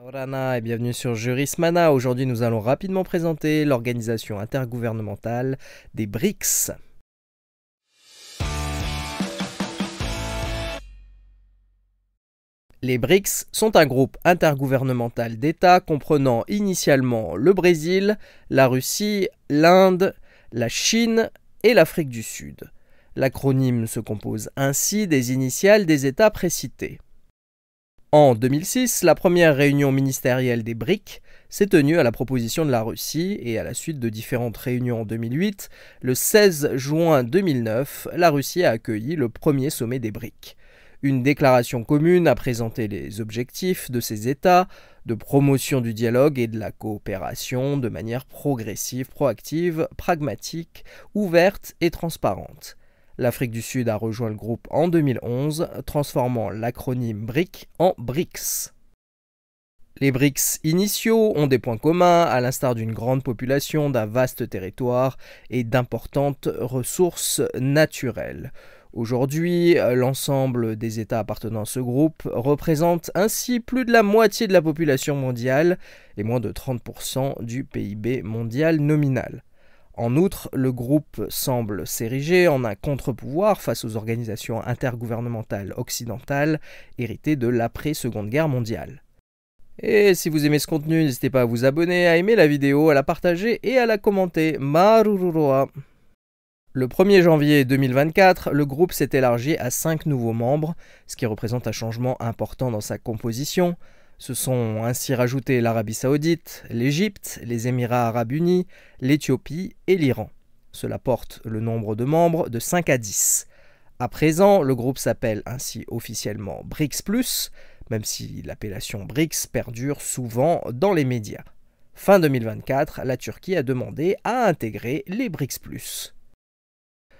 Bonjour et bienvenue sur Jurismana. Aujourd'hui, nous allons rapidement présenter l'organisation intergouvernementale des BRICS. Les BRICS sont un groupe intergouvernemental d'États comprenant initialement le Brésil, la Russie, l'Inde, la Chine et l'Afrique du Sud. L'acronyme se compose ainsi des initiales des États précités. En 2006, la première réunion ministérielle des BRIC s'est tenue à la proposition de la Russie et à la suite de différentes réunions en 2008, le 16 juin 2009, la Russie a accueilli le premier sommet des BRIC. Une déclaration commune a présenté les objectifs de ces États de promotion du dialogue et de la coopération de manière progressive, proactive, pragmatique, ouverte et transparente. L'Afrique du Sud a rejoint le groupe en 2011, transformant l'acronyme BRIC en BRICS. Les BRICS initiaux ont des points communs, à l'instar d'une grande population, d'un vaste territoire et d'importantes ressources naturelles. Aujourd'hui, l'ensemble des États appartenant à ce groupe représente ainsi plus de la moitié de la population mondiale et moins de 30% du PIB mondial nominal. En outre, le groupe semble s'ériger en un contre-pouvoir face aux organisations intergouvernementales occidentales héritées de l'après-Seconde Guerre mondiale. Et si vous aimez ce contenu, n'hésitez pas à vous abonner, à aimer la vidéo, à la partager et à la commenter. Marururoa le 1er janvier 2024, le groupe s'est élargi à 5 nouveaux membres, ce qui représente un changement important dans sa composition, se sont ainsi rajoutés l'Arabie saoudite, l'Égypte, les Émirats arabes unis, l'Éthiopie et l'Iran. Cela porte le nombre de membres de 5 à 10. À présent, le groupe s'appelle ainsi officiellement BRICS ⁇ même si l'appellation BRICS perdure souvent dans les médias. Fin 2024, la Turquie a demandé à intégrer les BRICS ⁇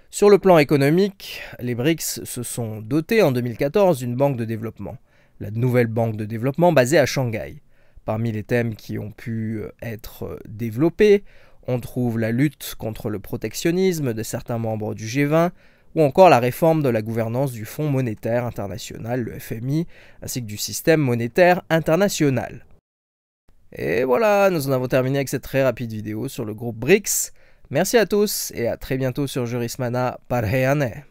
Sur le plan économique, les BRICS se sont dotés en 2014 d'une banque de développement la nouvelle banque de développement basée à Shanghai. Parmi les thèmes qui ont pu euh, être euh, développés, on trouve la lutte contre le protectionnisme de certains membres du G20, ou encore la réforme de la gouvernance du Fonds monétaire international, le FMI, ainsi que du système monétaire international. Et voilà, nous en avons terminé avec cette très rapide vidéo sur le groupe BRICS. Merci à tous et à très bientôt sur Jurismana. Parheane.